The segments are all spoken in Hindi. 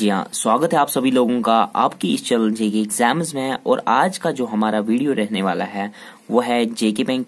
जी हाँ स्वागत है आप सभी लोगों का आपकी इस चैनल जे एग्जाम्स में और आज का जो हमारा वीडियो रहने वाला है वो है जेके बैंक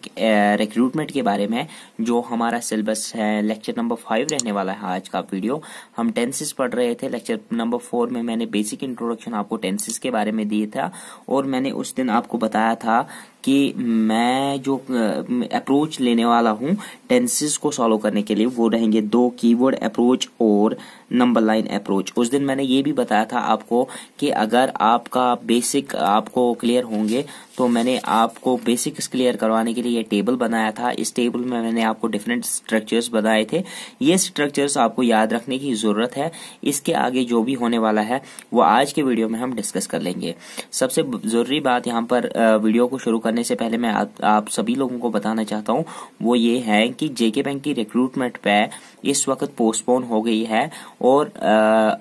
रिक्रूटमेंट के बारे में जो हमारा सिलेबस है लेक्चर नंबर फाइव रहने वाला है आज का वीडियो हम टेंसिस पढ़ रहे थे लेक्चर नंबर फोर में मैंने बेसिक इंट्रोडक्शन आपको टेंसिस के बारे में दिया था और मैंने उस दिन आपको बताया था कि मैं जो अप्रोच लेने वाला हूँ टेंसिस को सॉल्व करने के लिए वो रहेंगे दो कीवर्ड अप्रोच और नंबर लाइन अप्रोच उस दिन मैंने ये भी बताया था आपको कि अगर आपका बेसिक आपको क्लियर होंगे तो मैंने आपको बेसिक्स क्लियर करवाने के लिए ये टेबल बनाया था इस टेबल में मैंने आपको डिफरेंट स्ट्रक्चर्स बताए थे ये स्ट्रक्चर्स आपको याद रखने की जरूरत है इसके आगे जो भी होने वाला है वो आज के वीडियो में हम डिस्कस कर लेंगे सबसे जरूरी बात यहाँ पर वीडियो को शुरू करने से पहले मैं आ, आप सभी लोगों को बताना चाहता हूँ वो ये है कि जेके बैंक की रिक्रूटमेंट पे इस वक्त पोस्टपोन हो गई है और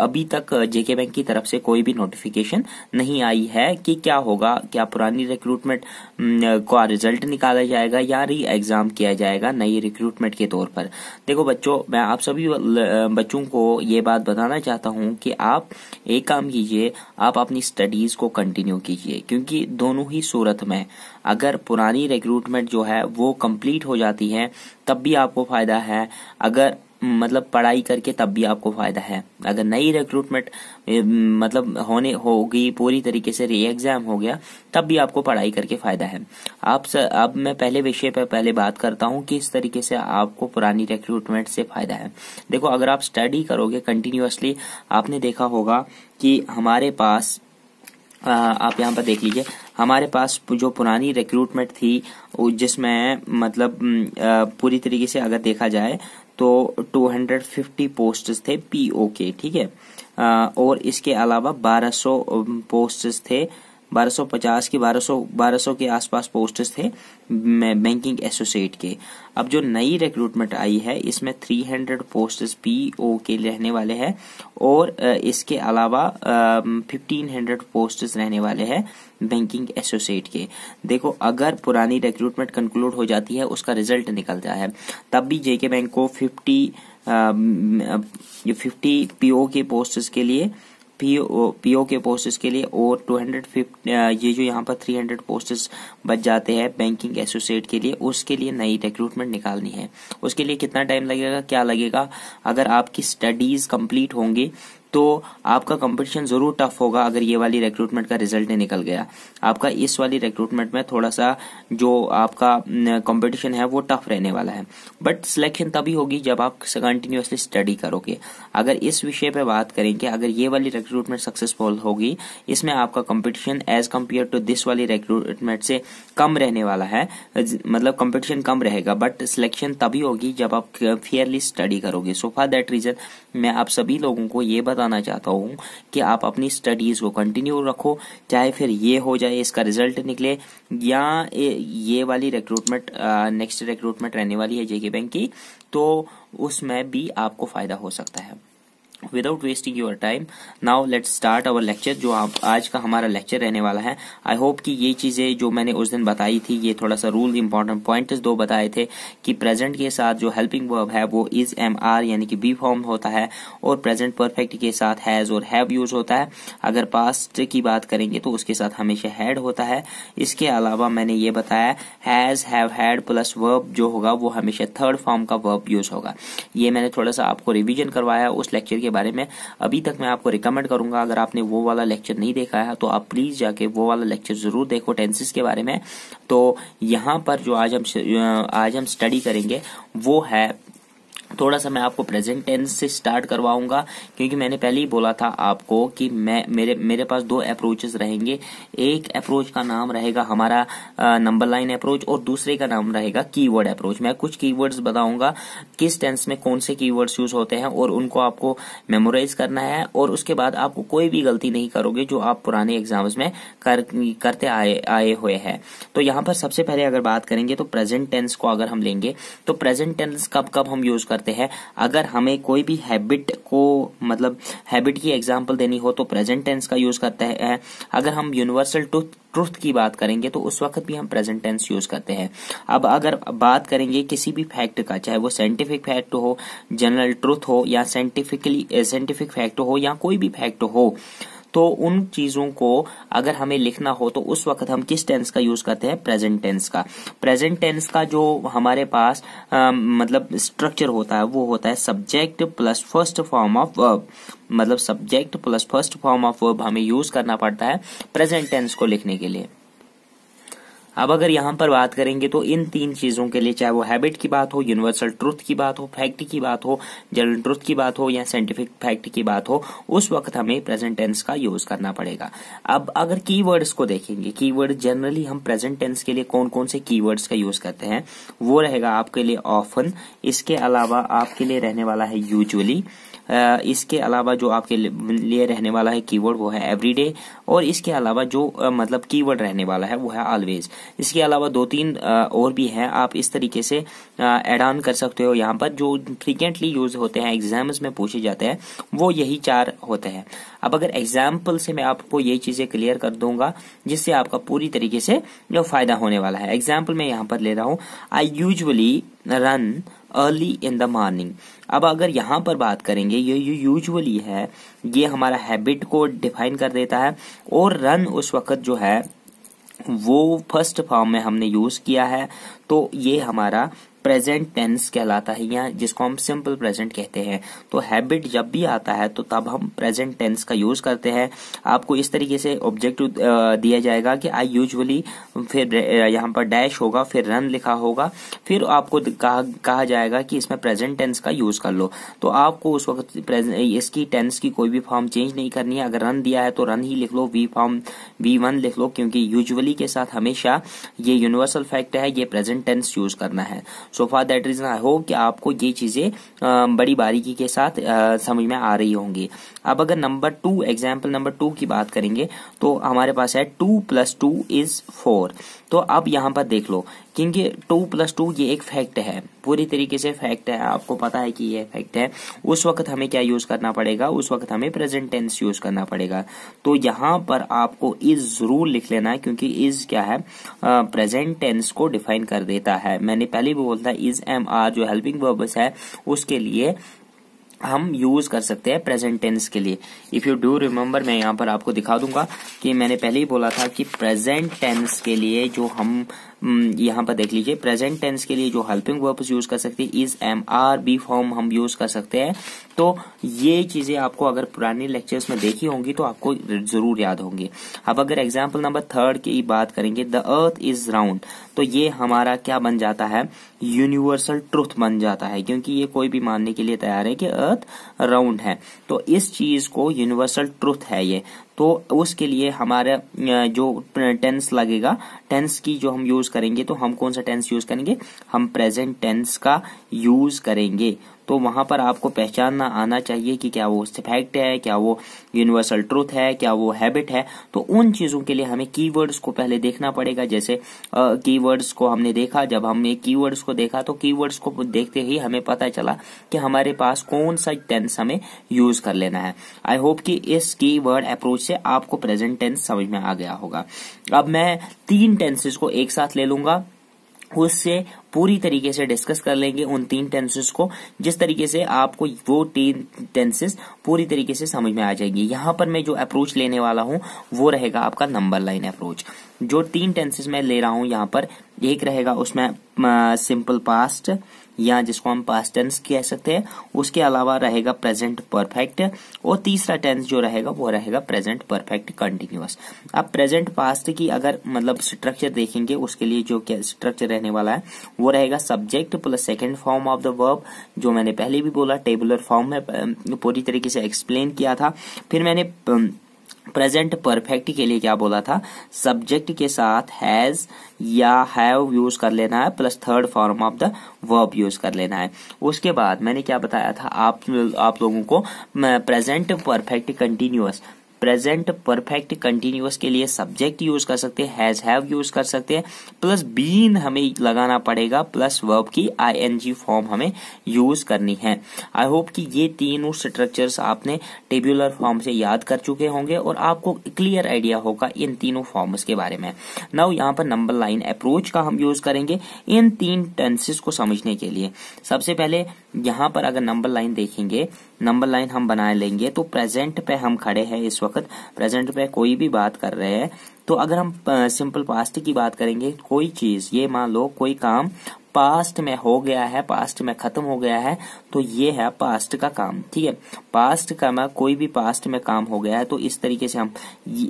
अभी तक जेके बैंक की तरफ से कोई भी नोटिफिकेशन नहीं आई है कि क्या होगा क्या पुरानी रिक्रूटमेंट का रिजल्ट निकाला जाएगा या री एग्ज़ाम किया जाएगा नई रिक्रूटमेंट के तौर पर देखो बच्चों मैं आप सभी बच्चों को ये बात बताना चाहता हूँ कि आप एक काम कीजिए आप अपनी स्टडीज़ को कंटिन्यू कीजिए क्योंकि दोनों ही सूरत में अगर पुरानी रिक्रूटमेंट जो है वो कंप्लीट हो जाती है तब भी आपको फ़ायदा है अगर मतलब पढ़ाई करके तब भी आपको फायदा है अगर नई रिक्रूटमेंट मतलब होने होगी पूरी तरीके से री एग्जाम हो गया तब भी आपको पढ़ाई करके फायदा है आप स, अब मैं पहले विषय पर पहले बात करता हूँ कि इस तरीके से आपको पुरानी रिक्रूटमेंट से फायदा है देखो अगर आप स्टडी करोगे कंटिन्यूसली आपने देखा होगा कि हमारे पास आप यहाँ पर देख लीजिए हमारे पास जो पुरानी रिक्रूटमेंट थी जिसमें मतलब पूरी तरीके से अगर देखा जाए तो 250 पोस्ट थे पीओके ठीक है और इसके अलावा 1200 पोस्ट थे 1250 की 1200 1200 के आसपास पोस्ट थे बैंकिंग एसोसिएट के अब जो नई रिक्रूटमेंट आई है इसमें 300 पोस्ट्स पीओ के रहने वाले हैं और इसके अलावा 1500 पोस्ट रहने वाले हैं बैंकिंग एसोसिएट के देखो अगर पुरानी रिक्रूटमेंट कंक्लूड हो जाती है उसका रिजल्ट निकलता है तब भी जेके बैंक को फिफ्टी फिफ्टी पीओ के पोस्ट के लिए पीओ ओ के पोस्टेस के लिए और टू हंड्रेड फिफ्टी ये जो यहाँ पर थ्री हंड्रेड पोस्टेस बच जाते हैं बैंकिंग एसोसिएट के लिए उसके लिए नई रिक्रूटमेंट निकालनी है उसके लिए कितना टाइम लगेगा क्या लगेगा अगर आपकी स्टडीज कंप्लीट होंगे तो आपका कंपटीशन ज़रूर टफ होगा अगर ये वाली रिक्रूटमेंट का रिजल्ट नहीं निकल गया आपका इस वाली रिक्रूटमेंट में थोड़ा सा जो आपका कंपटीशन है वो टफ रहने वाला है बट सिलेक्शन तभी होगी जब आप कंटिन्यूसली स्टडी करोगे अगर इस विषय पे बात करेंगे अगर ये वाली रिक्रूटमेंट सक्सेसफुल होगी इसमें आपका competition as compare to this वाली रिक्रूटमेंट से कम रहने वाला है मतलब कंपटीशन कम रहेगा बट सिलेक्शन तभी होगी जब आप फेयरली स्टडी करोगे सो फॉर दैट रीजन मैं आप सभी लोगों को ये बता बताना चाहता हूँ कि आप अपनी स्टडीज़ को कंटिन्यू रखो चाहे फिर ये हो जाए इसका रिजल्ट निकले या ये वाली रिक्रूटमेंट नेक्स्ट रिक्रूटमेंट रहने वाली है जेके बैंक की तो उसमें भी आपको फ़ायदा हो सकता है without wasting your time now let start our lecture जो आज का हमारा लेक्चर रहने वाला है आई होप कि ये चीज़ें जो मैंने उस दिन बताई थी ये थोड़ा सा रूल इंपॉर्टेंट पॉइंट दो बताए थे कि प्रेजेंट के साथ जो हेल्पिंग वर्ब है वो इज एम आर यानी कि बी फॉर्म होता है और प्रेजेंट परफेक्ट के साथ हैज और हैव यूज होता है अगर पास्ट की बात करेंगे तो उसके साथ हमेशा हैड होता है इसके अलावा मैंने ये बताया has have had plus verb जो होगा वो हमेशा थर्ड फॉर्म का वर्ब यूज होगा ये मैंने थोड़ा सा आपको रिविजन करवाया उस लेक्चर के बारे में अभी तक मैं आपको रिकमेंड करूंगा अगर आपने वो वाला लेक्चर नहीं देखा है तो आप प्लीज जाके वो वाला लेक्चर जरूर देखो टेंसिस के बारे में तो यहाँ पर जो आज हम आज हम स्टडी करेंगे वो है थोड़ा सा मैं आपको प्रेजेंट टेंस से स्टार्ट करवाऊंगा क्योंकि मैंने पहले ही बोला था आपको कि मैं मेरे मेरे पास दो अप्रोचेस रहेंगे एक अप्रोच का नाम रहेगा हमारा नंबर लाइन अप्रोच और दूसरे का नाम रहेगा कीवर्ड अप्रोच मैं कुछ कीवर्ड्स बताऊंगा किस टेंस में कौन से कीवर्ड्स यूज होते हैं और उनको आपको मेमोराइज करना है और उसके बाद आपको कोई भी गलती नहीं करोगे जो आप पुराने एग्जाम्स में कर, करते आए आए हुए हैं तो यहाँ पर सबसे पहले अगर बात करेंगे तो प्रेजेंट टेंस को अगर हम लेंगे तो प्रेजेंट टेंस कब कब हम यूज करते करते हैं अगर हमें कोई भी हैबिट को मतलब हैबिट की एग्जाम्पल देनी हो तो प्रेजेंट टेंस का यूज करते हैं अगर हम यूनिवर्सल टू ट्रुथ की बात करेंगे तो उस वक्त भी हम प्रेजेंट टेंस यूज करते हैं अब अगर बात करेंगे किसी भी फैक्ट का चाहे वो साइंटिफिक फैक्ट हो जनरल ट्रुथ हो या साइंटिफिकली साइंटिफिक फैक्ट हो या कोई भी फैक्ट हो तो उन चीजों को अगर हमें लिखना हो तो उस वक्त हम किस टेंस का यूज करते हैं प्रेजेंट टेंस का प्रेजेंट टेंस का जो हमारे पास आ, मतलब स्ट्रक्चर होता है वो होता है subject plus first form of verb मतलब subject plus first form of verb हमें यूज करना पड़ता है प्रेजेंट टेंस को लिखने के लिए अब अगर यहाँ पर बात करेंगे तो इन तीन चीज़ों के लिए चाहे वो हैबिट की बात हो यूनिवर्सल ट्रुथ की बात हो फैक्ट की बात हो जनरल ट्रुथ की बात हो या साइंटिफिक फैक्ट की बात हो उस वक्त हमें प्रेजेंट टेंस का यूज करना पड़ेगा अब अगर कीवर्ड्स को देखेंगे कीवर्ड जनरली हम प्रेजेंट टेंस के लिए कौन कौन से कीवर्ड्स का यूज करते हैं वो रहेगा आपके लिए ऑफन इसके अलावा आपके लिए रहने वाला है यूजली इसके अलावा जो आपके लिए रहने वाला है कीवर्ड वो है एवरीडे और इसके अलावा जो मतलब कीवर्ड रहने वाला है वो है ऑलवेज इसके अलावा दो तीन और भी हैं आप इस तरीके से एड ऑन कर सकते हो यहाँ पर जो फ्रिक्वेंटली यूज होते हैं एग्जाम्स में पूछे जाते हैं वो यही चार होते हैं अब अगर एग्जाम्पल से मैं आपको ये चीजें क्लियर कर दूंगा जिससे आपका पूरी तरीके से फायदा होने वाला है एग्जाम्पल मैं यहाँ पर ले रहा हूँ I usually run early in the morning अब अगर यहाँ पर बात करेंगे ये यूजली है ये हमारा हैबिट को डिफाइन कर देता है और रन उस वक्त जो है वो फर्स्ट फॉर्म में हमने यूज किया है तो ये हमारा प्रेजेंट टेंस कहलाता है या जिसको हम सिंपल प्रेजेंट कहते हैं तो हैबिट जब भी आता है तो तब हम प्रेजेंट टेंस का यूज करते हैं आपको इस तरीके से ऑब्जेक्टिव दिया जाएगा कि आई यूजली फिर यहाँ पर डैश होगा फिर रन लिखा होगा फिर आपको कहा, कहा जाएगा कि इसमें प्रेजेंट टेंस का यूज कर लो तो आपको उस वक्त इसकी टेंस की कोई भी फॉर्म चेंज नहीं करनी है अगर रन दिया है तो रन ही लिख लो वी फॉर्म वी वन लिख लो क्योंकि यूजली के साथ हमेशा ये यूनिवर्सल फैक्ट है ये प्रेजेंट टेंस यूज करना है so for that reason I hope कि आपको ये चीज़ें बड़ी बारीकी के साथ समझ में आ रही होंगी अब अगर number two example number two की बात करेंगे तो हमारे पास है two plus two is four तो अब यहाँ पर देख लो क्योंकि टू प्लस टू ये एक फैक्ट है पूरी तरीके से फैक्ट है आपको पता है कि ये फैक्ट है उस वक्त हमें क्या यूज करना पड़ेगा उस वक्त हमें प्रेजेंट टेंस यूज करना पड़ेगा तो यहाँ पर आपको इज जरूर लिख लेना है क्योंकि इज क्या है प्रेजेंट टेंस को डिफाइन कर देता है मैंने पहले भी बोलता है इज एम आर जो हेल्पिंग वर्बस है उसके लिए हम यूज कर सकते हैं प्रेजेंट टेंस के लिए इफ यू डू रिमेम्बर मैं यहाँ पर आपको दिखा दूंगा कि मैंने पहले ही बोला था कि प्रेजेंट टेंस के लिए जो हम हम्म, यहाँ पर देख लीजिए प्रेजेंट टेंस के लिए जो हेल्पिंग वर्ब्स यूज कर सकते हैं is am are be form हम यूज कर सकते हैं तो ये चीजें आपको अगर पुराने लेक्चर्स में देखी होंगी तो आपको जरूर याद होंगी अब अगर एग्जाम्पल नंबर थर्ड की बात करेंगे द अर्थ इज राउंड तो ये हमारा क्या बन जाता है यूनिवर्सल ट्रुथ बन जाता है क्योंकि ये कोई भी मानने के लिए तैयार है कि अर्थ राउंड है तो इस चीज को यूनिवर्सल ट्रुथ है ये तो उसके लिए हमारा जो टेंस लगेगा टेंस की जो हम यूज करेंगे तो हम कौन सा टेंस यूज करेंगे हम प्रेजेंट टेंस का यूज करेंगे तो वहाँ पर आपको पहचानना आना चाहिए कि क्या वो फैक्ट है क्या वो यूनिवर्सल ट्रूथ है क्या वो हैबिट है तो उन चीज़ों के लिए हमें कीवर्ड्स को पहले देखना पड़ेगा जैसे कीवर्ड्स को हमने देखा जब हमने कीवर्ड्स को देखा तो कीवर्ड्स को देखते ही हमें पता चला कि हमारे पास कौन सा टेंस हमें यूज कर लेना है आई होप कि इस की वर्ड अप्रोच से आपको प्रेजेंट टेंस समझ में आ गया होगा अब मैं तीन टेंसेस को एक साथ ले लूंगा उससे पूरी तरीके से डिस्कस कर लेंगे उन तीन टेंसेस को जिस तरीके से आपको वो तीन टेंसेस पूरी तरीके से समझ में आ जाएगी यहां पर मैं जो अप्रोच लेने वाला हूँ वो रहेगा आपका नंबर लाइन अप्रोच जो तीन टेंसेस मैं ले रहा हूँ यहाँ पर एक रहेगा उसमें सिंपल पास्ट या जिसको हम पास्ट टेंस कह सकते हैं उसके अलावा रहेगा प्रेजेंट परफेक्ट और तीसरा टेंस जो रहेगा वो रहेगा प्रेजेंट परफेक्ट कंटिन्यूअस अब प्रेजेंट पास्ट की अगर मतलब स्ट्रक्चर देखेंगे उसके लिए जो क्या स्ट्रक्चर रहने वाला है वो रहेगा subject plus second form of the verb जो मैंने पहले भी बोला टेबुलर फॉर्म में पूरी तरीके से एक्सप्लेन किया था फिर मैंने प्रेजेंट परफेक्ट के लिए क्या बोला था सब्जेक्ट के साथ हैज या हैव यूज कर लेना है plus third form of the verb use कर लेना है उसके बाद मैंने क्या बताया था आप आप लोगों को present perfect continuous present perfect continuous के लिए सब्जेक्ट यूज कर सकते हैं हैज हैव यूज कर सकते हैं प्लस बीन हमें लगाना पड़ेगा प्लस वर्ब की आईएनजी फॉर्म हमें यूज करनी है आई होप कि ये तीनों स्ट्रक्चर्स आपने टेब्यूलर फॉर्म से याद कर चुके होंगे और आपको क्लियर आइडिया होगा इन तीनों फॉर्म्स के बारे में नाउ यहाँ पर नंबर लाइन अप्रोच का हम यूज करेंगे इन तीन टेंसेस को समझने के लिए सबसे पहले यहाँ पर अगर नंबर लाइन देखेंगे नंबर लाइन हम बना लेंगे तो प्रेजेंट पे हम खड़े हैं इस वक्त प्रेजेंट पे कोई भी बात कर रहे हैं तो अगर हम सिंपल पास्ट की बात करेंगे कोई चीज ये मान लो कोई काम पास्ट में हो गया है पास्ट में खत्म हो गया है तो ये है पास्ट का काम ठीक है पास्ट का मैं कोई भी पास्ट में काम हो गया है तो इस तरीके से हम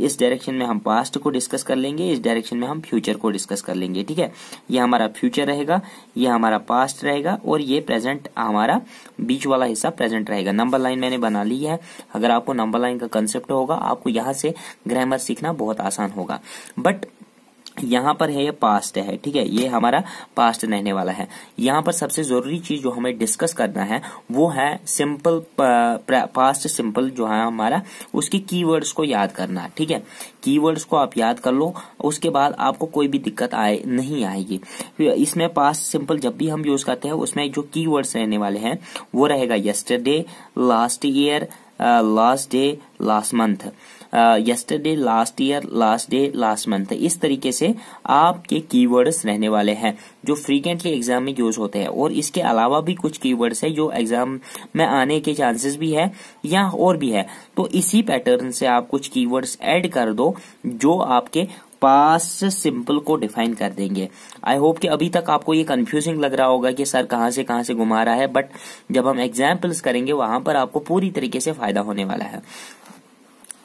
इस डायरेक्शन में हम पास्ट को डिस्कस कर लेंगे इस डायरेक्शन में हम फ्यूचर को डिस्कस कर लेंगे ठीक है ये हमारा फ्यूचर रहेगा ये हमारा पास्ट रहेगा और ये प्रेजेंट हमारा बीच वाला हिस्सा प्रेजेंट रहेगा नंबर लाइन मैंने बना ली है अगर आपको नंबर लाइन का कंसेप्ट होगा आपको यहां से ग्रामर सीखना बहुत आसान होगा बट यहाँ पर है ये पास्ट है ठीक है ये हमारा पास्ट रहने वाला है यहाँ पर सबसे जरूरी चीज जो हमें डिस्कस करना है वो है सिंपल पास्ट सिंपल जो है हमारा उसके कीवर्ड्स को याद करना ठीक है कीवर्ड्स को आप याद कर लो उसके बाद आपको कोई भी दिक्कत आए नहीं आएगी इसमें पास्ट सिंपल जब भी हम यूज करते हैं उसमें जो की रहने वाले हैं वो रहेगा yesterday last year last day last month yesterday last year last day last month इस तरीके से आपके कीवर्ड्स रहने वाले हैं जो फ्रीकेंटली एग्जाम में यूज होते हैं और इसके अलावा भी कुछ कीवर्ड्स है जो एग्जाम में आने के चांसेस भी है या और भी है तो इसी पैटर्न से आप कुछ कीवर्ड्स ऐड कर दो जो आपके पास सिंपल को डिफाइन कर देंगे आई होप कि अभी तक आपको ये कंफ्यूजिंग लग रहा होगा कि सर कहाँ से कहाँ से घुमा रहा है बट जब हम एग्जाम्पल्स करेंगे वहां पर आपको पूरी तरीके से फायदा होने वाला है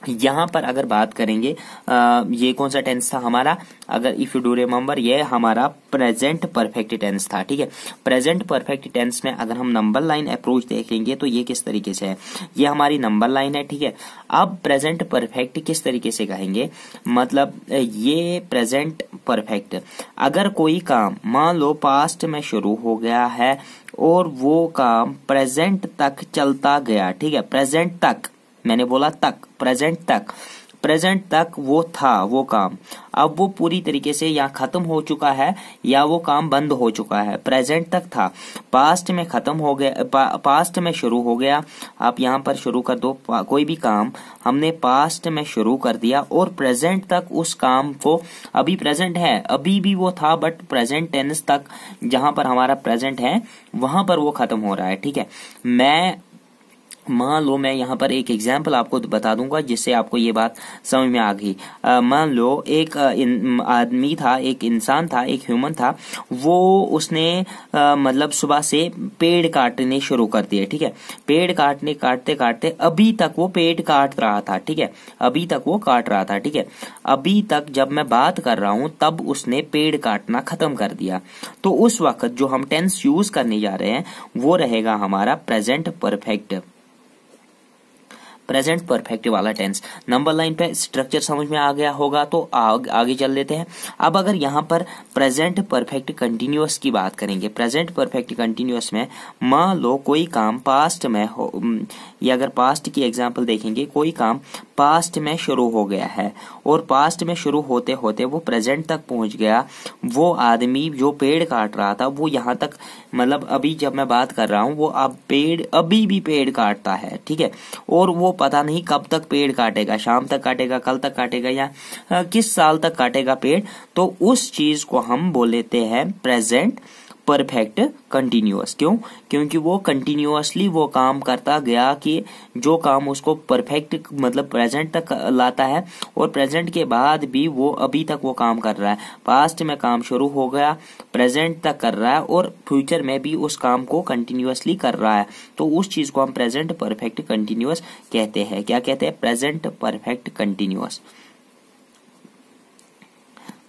यहाँ पर अगर बात करेंगे आ, ये कौन सा टेंस था हमारा अगर इफ यू डू रिमेम्बर ये हमारा प्रेजेंट परफेक्ट टेंस था ठीक है प्रेजेंट परफेक्ट टेंस में अगर हम नंबर लाइन अप्रोच देखेंगे तो ये किस तरीके से है ये हमारी नंबर लाइन है ठीक है अब प्रेजेंट परफेक्ट किस तरीके से कहेंगे मतलब ये प्रेजेंट परफेक्ट अगर कोई काम मान लो पास्ट में शुरू हो गया है और वो काम प्रेजेंट तक चलता गया ठीक है प्रेजेंट तक मैंने बोला तक प्रेजेंट तक प्रेजेंट तक वो था वो काम अब वो पूरी तरीके से या खत्म हो चुका है या वो काम बंद हो चुका है प्रेजेंट तक था पास्ट में खत्म हो गया पा, पास्ट में शुरू हो गया आप यहाँ पर शुरू कर दो कोई भी काम हमने पास्ट में शुरू कर दिया और प्रेजेंट तक उस काम को अभी प्रेजेंट है अभी भी वो था बट प्रेजेंट टेंस तक जहां पर हमारा प्रेजेंट है वहां पर वो खत्म हो रहा है ठीक है मैं मान लो मैं यहाँ पर एक एग्जाम्पल आपको बता दूंगा जिससे आपको ये बात समझ में आ गई मान लो एक आदमी था एक इंसान था एक ह्यूमन था वो उसने आ, मतलब सुबह से पेड़ काटने शुरू कर दिए ठीक है पेड़ काटने काटते काटते अभी तक वो पेड़ काट रहा था ठीक है अभी तक वो काट रहा था ठीक है अभी तक जब मैं बात कर रहा हूँ तब उसने पेड़ काटना खत्म कर दिया तो उस वक्त जो हम टेंस यूज करने जा रहे हैं वो रहेगा हमारा प्रेजेंट परफेक्ट प्रेजेंट परफेक्ट वाला टेंस नंबर लाइन पे स्ट्रक्चर समझ में आ गया होगा तो आग, आगे चल लेते हैं अब अगर यहाँ पर प्रेजेंट परफेक्ट कंटिन्यूस की बात करेंगे प्रेजेंट परफेक्ट कंटिन्यूस में मान लो कोई काम पास्ट में हो या अगर पास्ट की एग्जाम्पल देखेंगे कोई काम पास्ट में शुरू हो गया है और पास्ट में शुरू होते होते वो प्रेजेंट तक पहुंच गया वो आदमी जो पेड़ काट रहा था वो यहाँ तक मतलब अभी जब मैं बात कर रहा हूँ वो अब पेड़ अभी भी पेड़ काटता है ठीक है और वो पता नहीं कब तक पेड़ काटेगा शाम तक काटेगा कल तक काटेगा या किस साल तक काटेगा पेड़ तो उस चीज को हम बोलेते हैं प्रेजेंट परफेक्ट कंटिन्यूस क्यों क्योंकि वो कंटिन्यूसली वो काम करता गया कि जो काम उसको परफेक्ट मतलब प्रेजेंट तक लाता है और प्रेजेंट के बाद भी वो अभी तक वो काम कर रहा है पास्ट में काम शुरू हो गया प्रेजेंट तक कर रहा है और फ्यूचर में भी उस काम को कंटिन्यूसली कर रहा है तो उस चीज को हम प्रेजेंट परफेक्ट कंटिन्यूस कहते हैं क्या कहते हैं present perfect continuous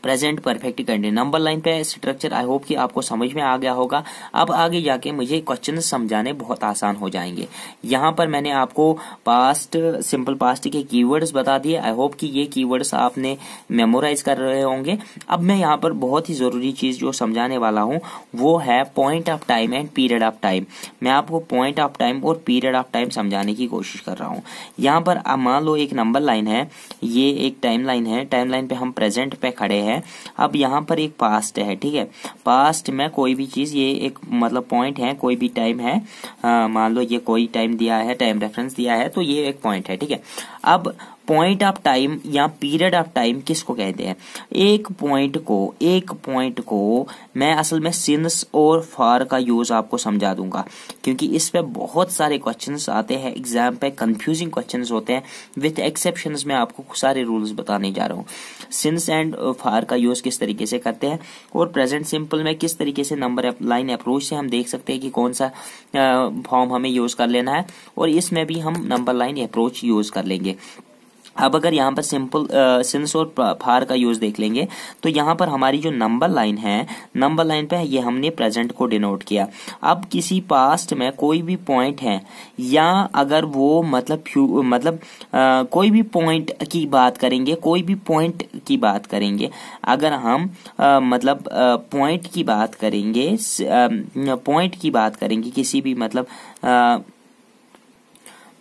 present perfect continue number line पे स्ट्रक्चर आई होप कि आपको समझ में आ गया होगा अब आगे जाके मुझे क्वेश्चन समझाने बहुत आसान हो जाएंगे यहाँ पर मैंने आपको पास्ट सिंपल पास्ट के कीवर्ड्स बता दिए आई होप कि ये कीवर्ड्स आपने मेमोराइज कर रहे होंगे अब मैं यहाँ पर बहुत ही जरूरी चीज जो समझाने वाला हूँ वो है point of time and period of time मैं आपको पॉइंट ऑफ टाइम और पीरियड ऑफ टाइम समझाने की कोशिश कर रहा हूँ यहाँ पर मान लो एक नंबर लाइन है ये एक टाइम लाइन है टाइम लाइन पे हम प्रेजेंट पे खड़े हैं है अब यहाँ पर एक पास्ट है ठीक है पास्ट में कोई भी चीज़ ये एक मतलब पॉइंट है कोई भी टाइम है हाँ, मान लो ये कोई टाइम दिया है टाइम रेफरेंस दिया है तो ये एक पॉइंट है ठीक है अब पॉइंट ऑफ टाइम या पीरियड ऑफ टाइम किसको कहते हैं एक पॉइंट को एक पॉइंट को मैं असल में सिंस और फार का यूज आपको समझा दूंगा क्योंकि इस पे बहुत सारे क्वेश्चंस आते हैं एग्जाम पे कंफ्यूजिंग क्वेश्चंस होते हैं विथ एक्सेप्शन में आपको सारे रूल्स बताने जा रहा हूँ सिंस एंड फार का यूज किस तरीके से करते हैं और प्रेजेंट सिंपल में किस तरीके से नंबर लाइन अप्रोच से हम देख सकते हैं कि कौन सा फॉर्म हमें यूज कर लेना है और इसमें भी हम नंबर लाइन अप्रोच यूज कर लेंगे अब अगर यहाँ पर सिंपल सिंस uh, और फार का यूज़ देख लेंगे तो यहाँ पर हमारी जो नंबर लाइन है नंबर लाइन पे ये हमने प्रेजेंट को डिनोट किया अब किसी पास्ट में कोई भी पॉइंट है या अगर वो मतलब फ्यू मतलब आ, uh, कोई भी पॉइंट की बात करेंगे कोई भी पॉइंट की बात करेंगे अगर हम आ, uh, मतलब पॉइंट की बात करेंगे पॉइंट um, की बात करेंगे किसी भी मतलब आ,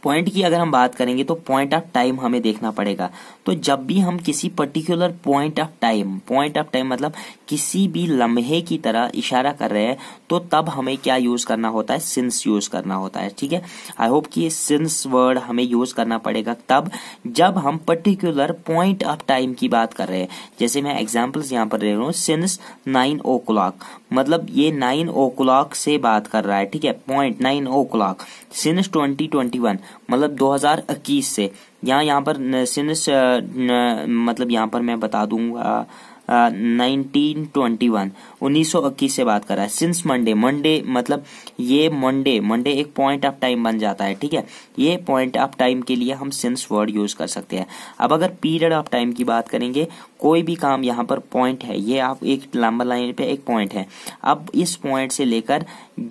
पॉइंट की अगर हम बात करेंगे तो पॉइंट ऑफ टाइम हमें देखना पड़ेगा तो जब भी हम किसी particular point of time point of time मतलब किसी भी लम्हे की तरह इशारा कर रहे हैं तो तब हमें क्या यूज करना होता है सिंस यूज करना होता है ठीक है आई होप कि सिंस वर्ड हमें यूज करना पड़ेगा तब जब हम पर्टिकुलर पॉइंट ऑफ टाइम की बात कर रहे हैं जैसे मैं एग्जाम्पल्स यहाँ पर ले रहा हूँ सिंस नाइन ओ क्लॉक मतलब ये नाइन ओ क्लॉक से बात कर रहा है ठीक है point nine o'clock since twenty twenty one मतलब दो हजार इक्कीस से यहाँ यहाँ पर सिंस uh, मतलब यहाँ पर मैं बता दूंगा नाइनटीन ट्वेंटी वन उन्नीस सौ इक्कीस से बात कर रहा है सिंस मंडे मंडे मतलब ये मंडे मंडे एक पॉइंट ऑफ टाइम बन जाता है ठीक है ये पॉइंट ऑफ टाइम के लिए हम सिंस वर्ड यूज कर सकते हैं अब अगर पीरियड ऑफ टाइम की बात करेंगे कोई भी काम यहाँ पर पॉइंट है ये आप एक लंबा लाइन पे एक पॉइंट है अब इस पॉइंट से लेकर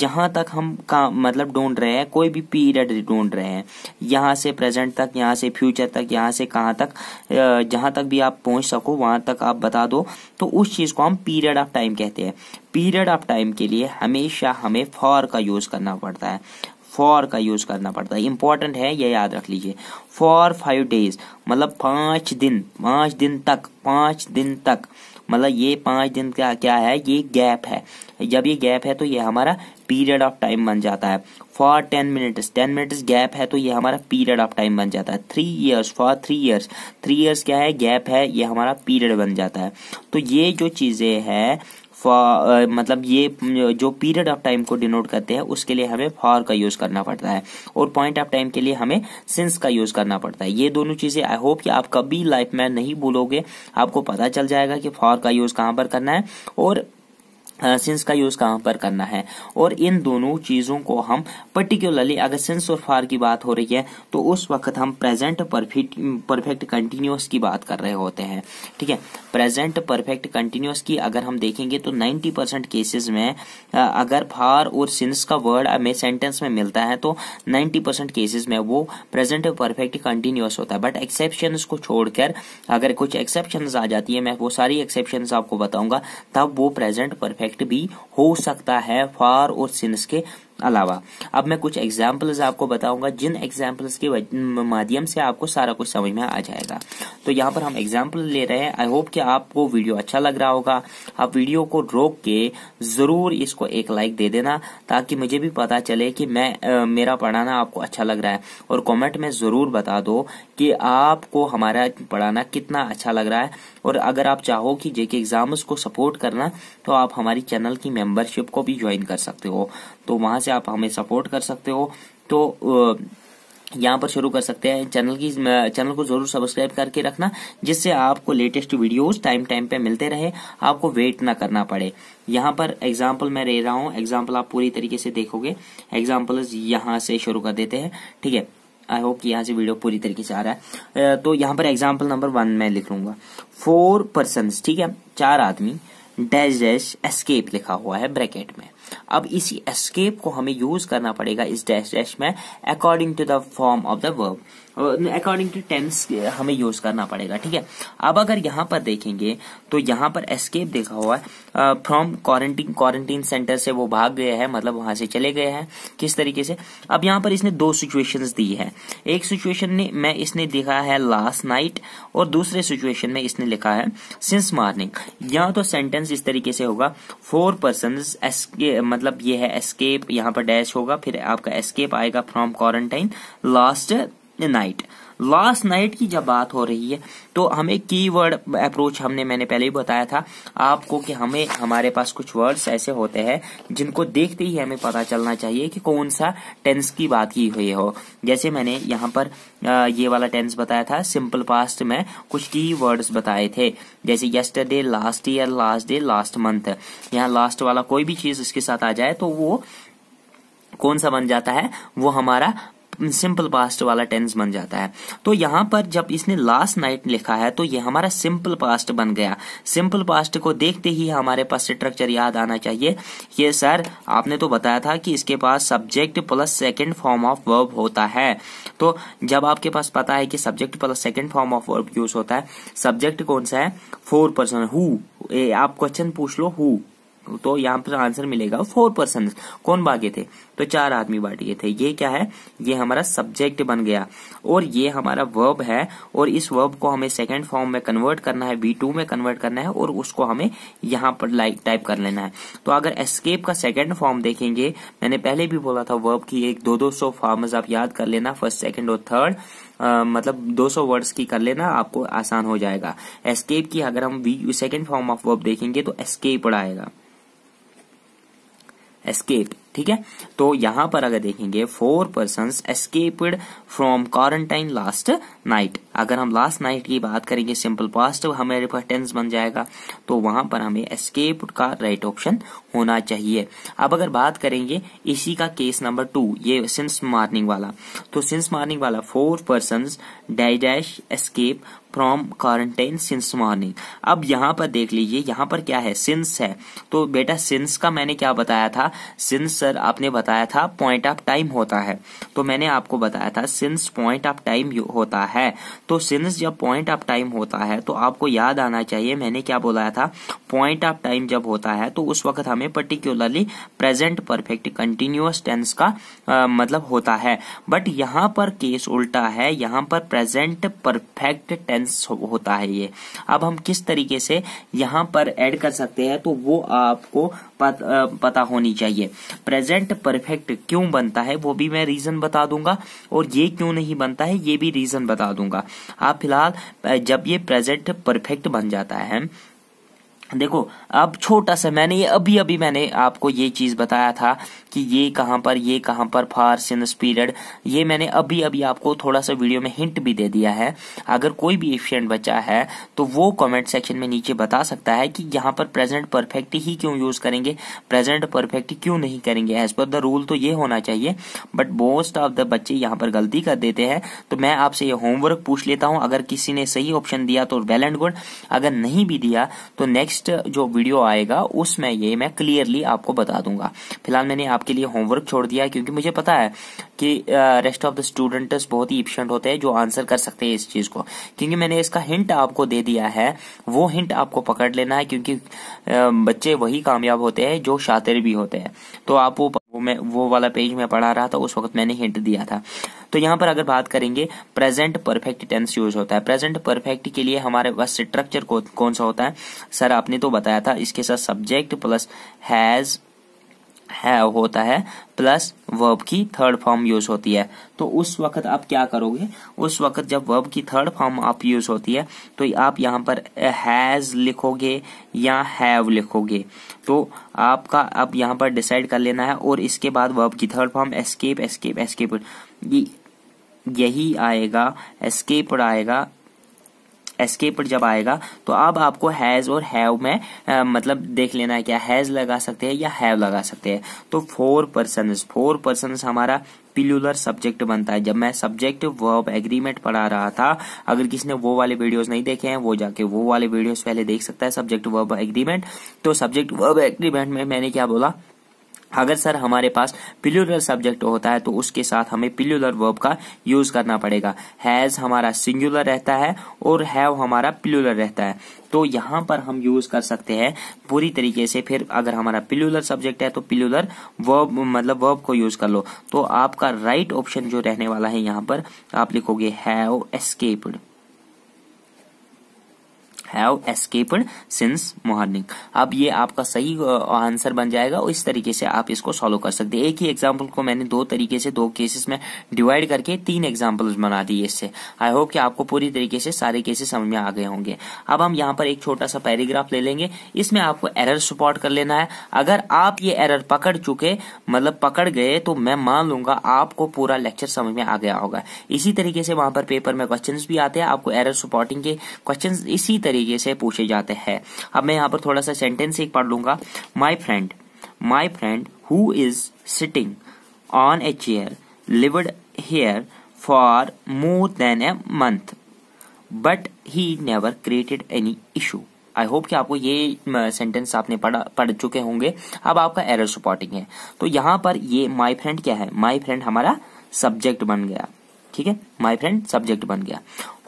जहाँ तक हम काम मतलब ढूंढ रहे हैं कोई भी पीरियड ढूंढ रहे हैं यहाँ से प्रेजेंट तक यहाँ से फ्यूचर तक यहाँ से कहाँ तक जहाँ तक भी आप पहुँच सको वहाँ तक आप बता दो तो उस चीज़ को हम पीरियड ऑफ टाइम कहते हैं पीरियड ऑफ टाइम के लिए हमेशा हमें फॉर का यूज़ करना पड़ता है फॉर का यूज करना पड़ता है इंपॉर्टेंट है ये याद रख लीजिए फॉर फाइव डेज मतलब पाँच दिन पाँच दिन तक पाँच दिन तक मतलब ये पाँच दिन का क्या है ये गैप है जब ये गैप है तो ये हमारा पीरियड ऑफ टाइम बन जाता है for ten minutes ten minutes gap है तो ये हमारा पीरियड ऑफ टाइम बन जाता है three years for three years three years क्या है गैप है ये हमारा पीरियड बन जाता है तो ये जो चीज़ें हैं मतलब ये जो पीरियड ऑफ टाइम को डिनोट करते हैं उसके लिए हमें फॉर का यूज करना पड़ता है और पॉइंट ऑफ टाइम के लिए हमें सिंस का यूज करना पड़ता है ये दोनों चीजें आई होप कि आप कभी लाइफ में नहीं भूलोगे आपको पता चल जाएगा कि फॉर का यूज कहाँ पर करना है और सिंस का यूज कहाँ पर करना है और इन दोनों चीजों को हम पर्टिकुलरली अगर सिंस और फार की बात हो रही है तो उस वक्त हम प्रेजेंट परफेक्ट परफेक्ट कंटिन्यूस की बात कर रहे होते हैं ठीक है प्रेजेंट परफेक्ट कंटिन्यूस की अगर हम देखेंगे तो 90 परसेंट केसेज में अगर फार और सिंस का वर्ड हमें सेंटेंस में मिलता है तो नाइन्टी परसेंट केसेज में वो प्रेजेंट परफेक्ट कंटिन्यूस होता है बट एक्सेप्शन को छोड़कर अगर कुछ एक्सेप्शन आ जाती है मैं वो सारी एक्सेप्शन आपको बताऊंगा तब वो प्रेजेंट परफेक्ट इफेक्ट भी हो सकता है फॉर और सिंस के अलावा अब मैं कुछ एग्जाम्पल्स आपको बताऊंगा जिन एग्जाम्पल्स के माध्यम से आपको सारा कुछ समझ में आ जाएगा तो यहाँ पर हम एग्जाम्पल ले रहे हैं आई होप कि आपको वीडियो अच्छा लग रहा होगा आप वीडियो को रोक के ज़रूर इसको एक लाइक दे देना ताकि मुझे भी पता चले कि मैं आ, मेरा पढ़ाना आपको अच्छा लग रहा है और कॉमेंट में ज़रूर बता दो कि आपको हमारा पढ़ाना कितना अच्छा लग रहा है और अगर आप चाहो कि जेके एग्जाम्स को सपोर्ट करना तो आप हमारी चैनल की मेंबरशिप को भी ज्वाइन कर सकते हो तो वहां से आप हमें सपोर्ट कर सकते हो तो यहाँ पर शुरू कर सकते हैं चैनल की चैनल को जरूर सब्सक्राइब करके रखना जिससे आपको लेटेस्ट वीडियोस टाइम टाइम पे मिलते रहे आपको वेट ना करना पड़े यहाँ पर एग्जांपल मैं ले रहा हूँ एग्जांपल आप पूरी तरीके से देखोगे एग्जाम्पल यहाँ से शुरू कर देते हैं ठीक है आई होप कि यहाँ से वीडियो पूरी तरीके से आ रहा है तो यहाँ पर एग्जाम्पल नंबर वन में लिख लूंगा फोर पर्सन ठीक है चार आदमी डैश डैश एस्केप लिखा हुआ है ब्रैकेट में अब इसी एस्केप को हमें यूज करना पड़ेगा इस डैश डैश में according to the form of the verb according to tense हमें यूज करना पड़ेगा ठीक है अब अगर यहाँ पर देखेंगे तो यहाँ पर एस्केप देखा हुआ है फ्रॉम क्वारंटीन क्वारंटीन सेंटर से वो भाग गए हैं मतलब वहां से चले गए हैं किस तरीके से अब यहाँ पर इसने दो सिचुएशन दी है एक सिचुएशन ने मैं इसने लिखा है लास्ट नाइट और दूसरे सिचुएशन में इसने लिखा है सिंस मॉर्निंग यहाँ तो सेंटेंस इस तरीके से होगा फोर पर्सन एस्के मतलब ये है एस्केप यहाँ पर डैश होगा फिर आपका एस्केप आएगा from quarantine last night last night की जब बात हो रही है तो हमें कीवर्ड अप्रोच हमने मैंने पहले ही बताया था आपको कि हमें हमारे पास कुछ वर्ड्स ऐसे होते हैं जिनको देखते ही हमें पता चलना चाहिए कि कौन सा टेंस की बात की हुई हो जैसे मैंने यहाँ पर ये वाला टेंस बताया था सिंपल पास्ट में कुछ की वर्ड्स बताए थे जैसे yesterday last year last day last month यहाँ लास्ट वाला कोई भी चीज इसके साथ आ जाए तो वो कौन सा बन जाता है वो हमारा सिंपल पास्ट वाला टेंस बन जाता है तो यहाँ पर जब इसने लास्ट नाइट लिखा है तो ये हमारा सिंपल पास्ट बन गया सिंपल पास्ट को देखते ही हमारे पास स्ट्रक्चर याद आना चाहिए ये सर आपने तो बताया था कि इसके पास subject plus second form of verb होता है तो जब आपके पास पता है कि subject plus second form of verb use होता है सब्जेक्ट कौन सा है फोर पर्सन हु आप क्वेश्चन पूछ लो हु तो यहाँ पर आंसर मिलेगा फोर पर्सन कौन भागे थे तो चार आदमी बांटिए थे ये क्या है ये हमारा सब्जेक्ट बन गया और ये हमारा वर्ब है और इस वर्ब को हमें सेकेंड फॉर्म में कन्वर्ट करना है बी टू में कन्वर्ट करना है और उसको हमें यहाँ पर लाइक टाइप कर लेना है तो अगर एस्केप का सेकेंड फॉर्म देखेंगे मैंने पहले भी बोला था वर्ब की एक दो दो सौ फॉर्म आप याद कर लेना फर्स्ट सेकेंड और थर्ड मतलब मतलब सौ वर्ड्स की कर लेना आपको आसान हो जाएगा एस्केप की अगर हम V second form of verb देखेंगे तो एस्केप पढ़ाएगा एस्केप ठीक है तो यहां पर अगर देखेंगे four person escaped from quarantine last night अगर हम लास्ट नाइट की बात करेंगे सिंपल पास्ट तो हमारे पास टेंस बन जाएगा तो वहां पर हमें एस्केप का राइट ऑप्शन होना चाहिए अब अगर बात करेंगे इसी का केस नंबर टू ये सिंस मॉर्निंग वाला तो सिंस मॉर्निंग वाला फोर पर्सन डाइडैश escape from quarantine since morning अब यहाँ पर देख लीजिए यहाँ पर क्या है सिंस है तो बेटा सिंस का मैंने क्या बताया था सिंस सर आपने बताया था पॉइंट ऑफ टाइम होता है तो मैंने आपको बताया था सिंस पॉइंट ऑफ टाइम होता है तो सिंस जब पॉइंट ऑफ टाइम होता है तो आपको याद आना चाहिए मैंने क्या बोला था पॉइंट ऑफ टाइम जब होता है तो उस वक्त हमें particularly present perfect continuous tense का आ, मतलब होता है बट यहाँ पर केस उल्टा है यहाँ पर प्रेजेंट परफेक्ट टेंस होता है ये अब हम किस तरीके से यहाँ पर एड कर सकते हैं तो वो आपको पत, पता होनी चाहिए प्रेजेंट परफेक्ट क्यों बनता है वो भी मैं रीजन बता दूंगा और ये क्यों नहीं बनता है ये भी रीजन बता दूंगा आप हाँ, फिलहाल जब ये प्रेजेंट परफेक्ट बन जाता है देखो अब छोटा सा मैंने ये अभी अभी मैंने आपको ये चीज बताया था कि ये कहाँ पर ये कहाँ पर फार्स इन पीरियड ये मैंने अभी अभी आपको थोड़ा सा वीडियो में हिंट भी दे दिया है अगर कोई भी एफिशिएंट बच्चा है तो वो कमेंट सेक्शन में नीचे बता सकता है कि यहाँ पर प्रेजेंट परफेक्ट ही क्यों यूज करेंगे प्रेजेंट परफेक्ट क्यों नहीं करेंगे एज पर द रूल तो ये होना चाहिए बट मोस्ट ऑफ द बच्चे यहां पर गलती कर देते हैं तो मैं आपसे ये होमवर्क पूछ लेता हूं अगर किसी ने सही ऑप्शन दिया तो वेल एंड गुड अगर नहीं भी दिया तो नेक्स्ट नेक्स्ट जो वीडियो आएगा उसमें ये मैं क्लियरली आपको बता दूंगा फिलहाल मैंने आपके लिए होमवर्क छोड़ दिया क्योंकि मुझे पता है कि रेस्ट ऑफ द स्टूडेंट्स बहुत ही इफिशियंट होते हैं जो आंसर कर सकते हैं इस चीज को क्योंकि मैंने इसका हिंट आपको दे दिया है वो हिंट आपको पकड़ लेना है क्योंकि बच्चे वही कामयाब होते हैं जो शातिर भी होते हैं तो आप वो वो मैं वो वाला पेज मैं पढ़ा रहा था उस वक्त मैंने हिंट दिया था तो यहाँ पर अगर बात करेंगे प्रेजेंट परफेक्ट टेंस यूज होता है प्रेजेंट परफेक्ट के लिए हमारे पास स्ट्रक्चर कौन सा होता है सर आपने तो बताया था इसके साथ सब्जेक्ट प्लस हैज हैव होता है प्लस वर्ब की थर्ड फॉर्म यूज होती है तो उस वक्त आप क्या करोगे उस वक्त जब वर्ब की थर्ड फॉर्म आप यूज होती है तो आप यहाँ पर हैज लिखोगे या हैव लिखोगे तो आपका अब यहाँ पर डिसाइड कर लेना है और इसके बाद वर्ब की third form escape escape escape यही आएगा एस्केप आएगा एस्केप पर जब आएगा तो अब आपको हैज और हैव में आ, मतलब देख लेना है क्या हैज लगा सकते हैं या हैव लगा सकते हैं तो फोर पर्सन फोर पर्सन हमारा पिल्यूलर सब्जेक्ट बनता है जब मैं सब्जेक्ट वर्ब एग्रीमेंट पढ़ा रहा था अगर किसी ने वो वाले वीडियोस नहीं देखे हैं वो जाके वो वाले वीडियोस पहले देख सकता है सब्जेक्ट वर्ब एग्रीमेंट तो सब्जेक्ट वर्ब एग्रीमेंट में मैंने क्या बोला अगर सर हमारे पास पिल्यूलर सब्जेक्ट होता है तो उसके साथ हमें पिल्यूलर वर्ब का यूज करना पड़ेगा हैज हमारा सिंगुलर रहता है और हैव हमारा पिल्यूलर रहता है तो यहाँ पर हम यूज कर सकते हैं पूरी तरीके से फिर अगर हमारा पिल्यूलर सब्जेक्ट है तो पिल्यूलर वर्ब मतलब वर्ब को यूज कर लो तो आपका राइट ऑप्शन जो रहने वाला है यहाँ पर आप लिखोगे have escaped have escaped since morning अब ये आपका सही आंसर बन जाएगा और इस तरीके से आप इसको सॉल्व कर सकते हैं एक ही एग्जाम्पल को मैंने दो तरीके से दो केसेस में डिवाइड करके तीन एग्जांपल्स बना दिए इससे आई होप कि आपको पूरी तरीके से सारे केसेस समझ में आ गए होंगे अब हम यहाँ पर एक छोटा सा पैराग्राफ ले लेंगे इसमें आपको एरर सपोर्ट कर लेना है अगर आप ये एरर पकड़ चुके मतलब पकड़ गए तो मैं मान लूंगा आपको पूरा लेक्चर समझ में आ गया होगा इसी तरीके से वहां पर पेपर में क्वेश्चन भी आते हैं आपको एरर सपोर्टिंग के क्वेश्चन इसी तरीके तरीके से पूछे जाते हैं अब मैं यहाँ पर थोड़ा सा सेंटेंस एक पढ़ लूंगा my friend my friend who is sitting on a chair lived here for more than a month but he never created any issue I hope कि आपको ये सेंटेंस आपने पढ़ा पढ़ चुके होंगे अब आपका एरर सपोर्टिंग है तो यहाँ पर ये माई फ्रेंड क्या है माई फ्रेंड हमारा सब्जेक्ट बन गया ठीक है माई फ्रेंड सब्जेक्ट बन गया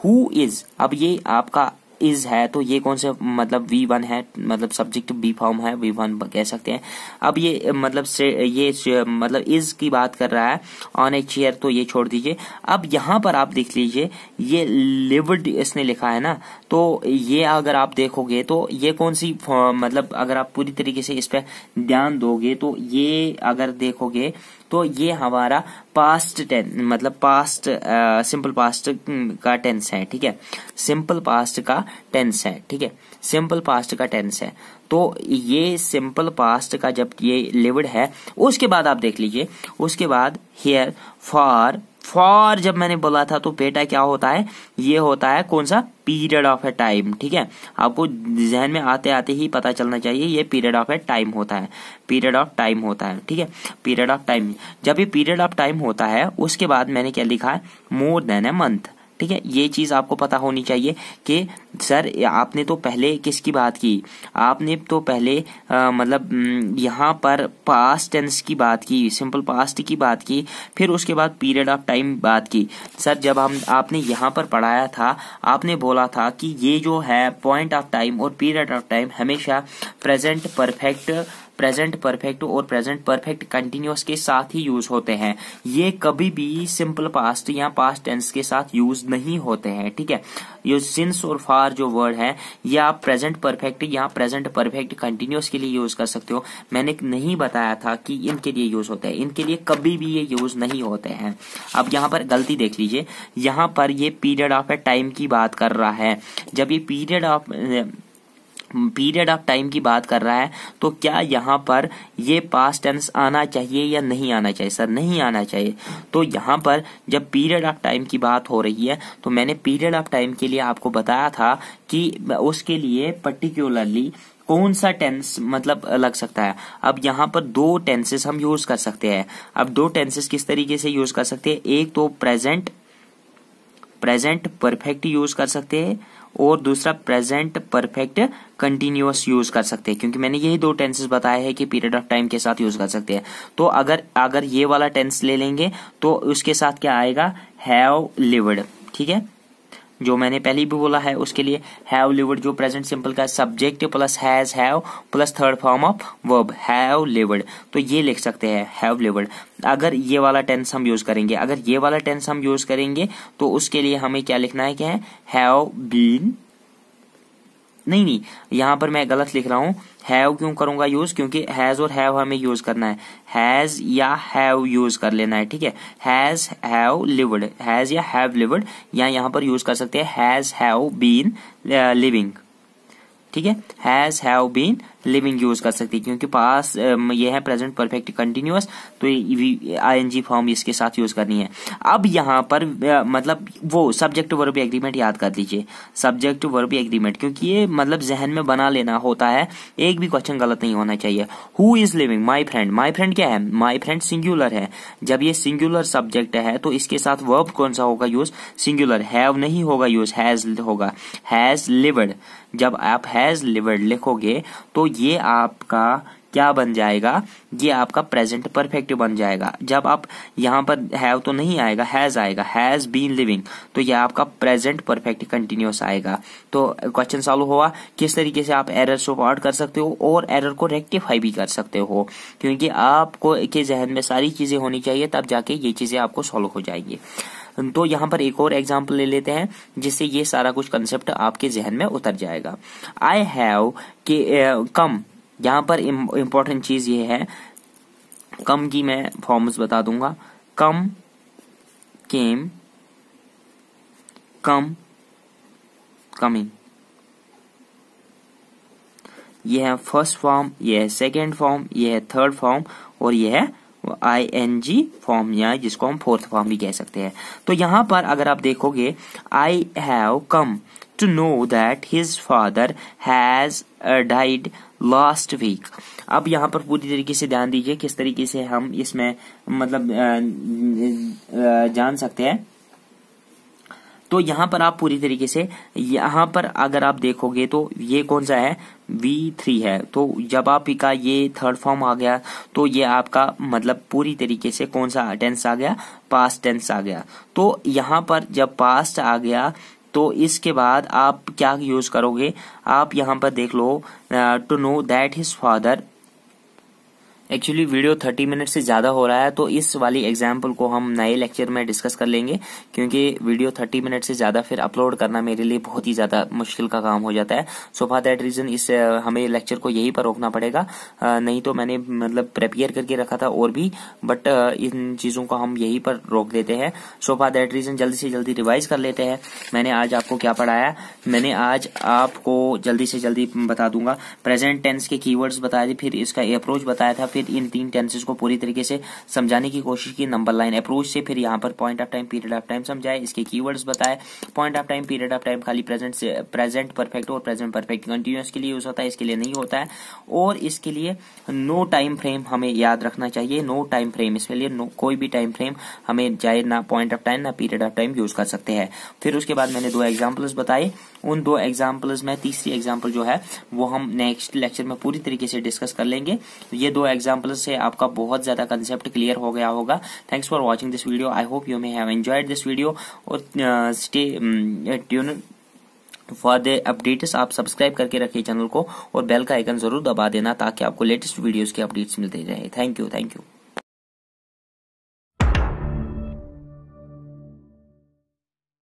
हु इज अब ये आपका इज है तो ये कौन से मतलब वी वन है मतलब सब्जेक्ट बी फॉर्म है वी वन कह सकते हैं अब ये मतलब से ये मतलब इज की बात कर रहा है ऑन ए चेयर तो ये छोड़ दीजिए अब यहाँ पर आप देख लीजिए ये लिवड इसने लिखा है ना तो ये अगर आप देखोगे तो ये कौन सी मतलब अगर आप पूरी तरीके से इस पर ध्यान दोगे तो ये अगर देखोगे तो ये हमारा पास्ट टेंस मतलब पास्ट सिंपल पास्ट का टेंस है ठीक है सिंपल पास्ट का टेंस है ठीक है सिंपल पास्ट का टेंस है तो ये सिंपल पास्ट का जब ये लिवड है उसके बाद आप देख लीजिए उसके बाद हेयर फॉर फॉर जब मैंने बोला था तो बेटा क्या होता है ये होता है कौन सा पीरियड ऑफ ए टाइम ठीक है आपको जहन में आते आते ही पता चलना चाहिए ये पीरियड ऑफ ए टाइम होता है पीरियड ऑफ टाइम होता है ठीक है पीरियड ऑफ टाइम जब ये पीरियड ऑफ टाइम होता है उसके बाद मैंने क्या लिखा है मोर देन ए मंथ ठीक है ये चीज़ आपको पता होनी चाहिए कि सर आपने तो पहले किसकी बात की आपने तो पहले आ, मतलब यहाँ पर पास्ट टेंस की बात की सिंपल पास्ट की बात की फिर उसके बाद पीरियड ऑफ टाइम बात की सर जब हम आपने यहाँ पर पढ़ाया था आपने बोला था कि ये जो है पॉइंट ऑफ टाइम और पीरियड ऑफ टाइम हमेशा प्रेजेंट परफेक्ट प्रेजेंट परफेक्ट और प्रेजेंट परफेक्ट कंटिन्यूस के साथ ही यूज होते हैं ये कभी भी सिंपल पास्ट या पास्ट टेंस के साथ यूज नहीं होते हैं ठीक है ये सिंस और फार जो वर्ड है या आप प्रेजेंट परफेक्ट या प्रेजेंट परफेक्ट कंटिन्यूस के लिए यूज कर सकते हो मैंने नहीं बताया था कि इनके लिए यूज होते हैं इनके लिए कभी भी ये यूज नहीं होते हैं अब यहाँ पर गलती देख लीजिए यहाँ पर ये पीरियड ऑफ ए टाइम की बात कर रहा है जब ये period of period of time की बात कर रहा है तो क्या यहाँ पर ये पास टेंस आना चाहिए या नहीं आना चाहिए सर नहीं आना चाहिए तो यहाँ पर जब पीरियड ऑफ टाइम की बात हो रही है तो मैंने पीरियड ऑफ टाइम के लिए आपको बताया था कि उसके लिए पर्टिकुलरली कौन सा टेंस मतलब लग सकता है अब यहाँ पर दो टेंसेस हम यूज कर सकते हैं अब दो टेंसेस किस तरीके से यूज कर सकते हैं एक तो प्रेजेंट प्रेजेंट परफेक्ट यूज कर सकते हैं और दूसरा प्रेजेंट परफेक्ट कंटिन्यूस यूज कर सकते हैं क्योंकि मैंने यही दो टेंसेस बताया है कि पीरियड ऑफ टाइम के साथ यूज कर सकते हैं तो अगर अगर ये वाला टेंस ले लेंगे तो उसके साथ क्या आएगा हैव लिव्ड ठीक है जो मैंने पहले भी बोला है उसके लिए हैव लिवड जो प्रेजेंट सिंपल का subject plus has have plus third form of verb have lived तो ये लिख सकते हैं हैव लिवड अगर ये वाला टेंस हम यूज करेंगे अगर ये वाला टेंस हम यूज करेंगे तो उसके लिए हमें क्या लिखना है क्या है हैव बीन नहीं नहीं यहां पर मैं गलत लिख रहा हूं हैव क्यों करूंगा यूज क्योंकि हैज और हैव हमें यूज करना है हैज या हैव यूज कर लेना है ठीक है हैज हैव लिव्ड हैज या हैव लिव्ड या यहां पर यूज कर सकते हैं हैज हैव बीन लिविंग ठीक है has have been living use कर सकती है क्योंकि पास तो ये है प्रेजेंट परफेक्ट कंटिन्यूस तो आई फॉर्म इसके साथ यूज करनी है अब यहाँ पर मतलब वो सब्जेक्ट वर्ब एग्रीमेंट याद कर लीजिए सब्जेक्ट वर्ब एग्रीमेंट क्योंकि ये मतलब जहन में बना लेना होता है एक भी क्वेश्चन गलत नहीं होना चाहिए who is living my friend my friend क्या है माई फ्रेंड सिंगुलर है जब ये सिंगुलर सब्जेक्ट है तो इसके साथ वर्ब कौन सा होगा यूज सिंगुलर हैव नहीं होगा यूज हैज होगा हैज लिवड जब आप हैज लिवड लिखोगे तो ये आपका क्या बन जाएगा ये आपका प्रेजेंट परफेक्ट बन जाएगा जब आप यहाँ पर हैव तो नहीं आएगा हैज आएगा हैज बीन लिविंग तो ये आपका प्रेजेंट परफेक्ट कंटिन्यूस आएगा तो क्वेश्चन सॉल्व हुआ किस तरीके से आप एरर सो आउट कर सकते हो और एरर को रेक्टिफाई भी कर सकते हो क्योंकि आपको के जहन में सारी चीजें होनी चाहिए तब जाके ये चीजें आपको सॉल्व हो जाएंगी तो यहाँ पर एक और एग्जाम्पल ले लेते हैं जिससे ये सारा कुछ कंसेप्ट आपके जहन में उतर जाएगा आई हैव के कम यहाँ पर इम्पोर्टेंट चीज ये है कम की मैं फॉर्म्स बता दूंगा कम केम कम कमिंग यह है फर्स्ट फॉर्म यह है सेकेंड फॉर्म यह है थर्ड फॉर्म और यह है आई एन जी फॉर्म या जिसको हम फोर्थ फॉर्म भी कह सकते हैं तो यहाँ पर अगर आप देखोगे I have come to know that his father has died last week अब यहाँ पर पूरी तरीके से ध्यान दीजिए किस तरीके से हम इसमें मतलब जान सकते हैं तो यहां पर आप पूरी तरीके से यहां पर अगर आप देखोगे तो ये कौन सा है वी थ्री है तो जब आप का ये थर्ड फॉर्म आ गया तो ये आपका मतलब पूरी तरीके से कौन सा टेंस आ गया पास्ट टेंस आ गया तो यहां पर जब पास्ट आ गया तो इसके बाद आप क्या यूज करोगे आप यहां पर देख लो to know that his father actually video thirty minute से ज़्यादा हो रहा है तो इस वाली एग्जाम्पल को हम नए लेक्चर में डिस्कस कर लेंगे क्योंकि वीडियो थर्टी मिनट से ज़्यादा फिर अपलोड करना मेरे लिए बहुत ही ज़्यादा मुश्किल का काम हो जाता है सो फॉर दैट रीज़न इस हमें लेक्चर को यहीं पर रोकना पड़ेगा नहीं तो मैंने मतलब प्रिपेयर करके रखा था और भी बट इन चीज़ों को हम यहीं पर रोक देते हैं सो फॉर दैट रीज़न जल्दी से जल्दी रिवाइज कर लेते हैं मैंने आज आपको क्या पढ़ाया मैंने आज आपको जल्दी से जल्दी बता दूंगा प्रेजेंट टेंस के कीवर्ड्स बताए थे फिर इसका अप्रोच बताया था फिर के इन तीन टेंसेज को पूरी तरीके से समझाने की कोशिश की नंबर लाइन अप्रोच से फिर यहाँ पर point of time period of time समझाए इसके की वर्ड्स बताए point of time period of time खाली प्रेजेंट से प्रेजेंट परफेक्ट और प्रेजेंट परफेक्ट कंटिन्यूस के लिए यूज होता है इसके लिए नहीं होता है और इसके लिए नो टाइम फ्रेम हमें याद रखना चाहिए नो टाइम फ्रेम इसके लिए नो कोई भी टाइम फ्रेम हमें चाहे ना पॉइंट ऑफ टाइम ना पीरियड ऑफ टाइम यूज कर सकते हैं फिर उसके बाद मैंने दो एग्जाम्पल्स बताए उन दो एग्जाम्पल्स में तीसरी एग्जाम्पल जो है वो हम नेक्स्ट लेक्चर में पूरी तरीके से डिस्कस कर लेंगे तो ये दो एग्जाम्पल्स से आपका बहुत ज्यादा कंसेप्ट क्लियर हो गया होगा thanks for watching this video I hope you may have enjoyed this video और stay tune for the updates आप सब्सक्राइब करके रखिए चैनल को और बेल का आइकन जरूर दबा देना ताकि आपको लेटेस्ट वीडियोस के अपडेट्स मिलते रहे थैंक यू थैंक यू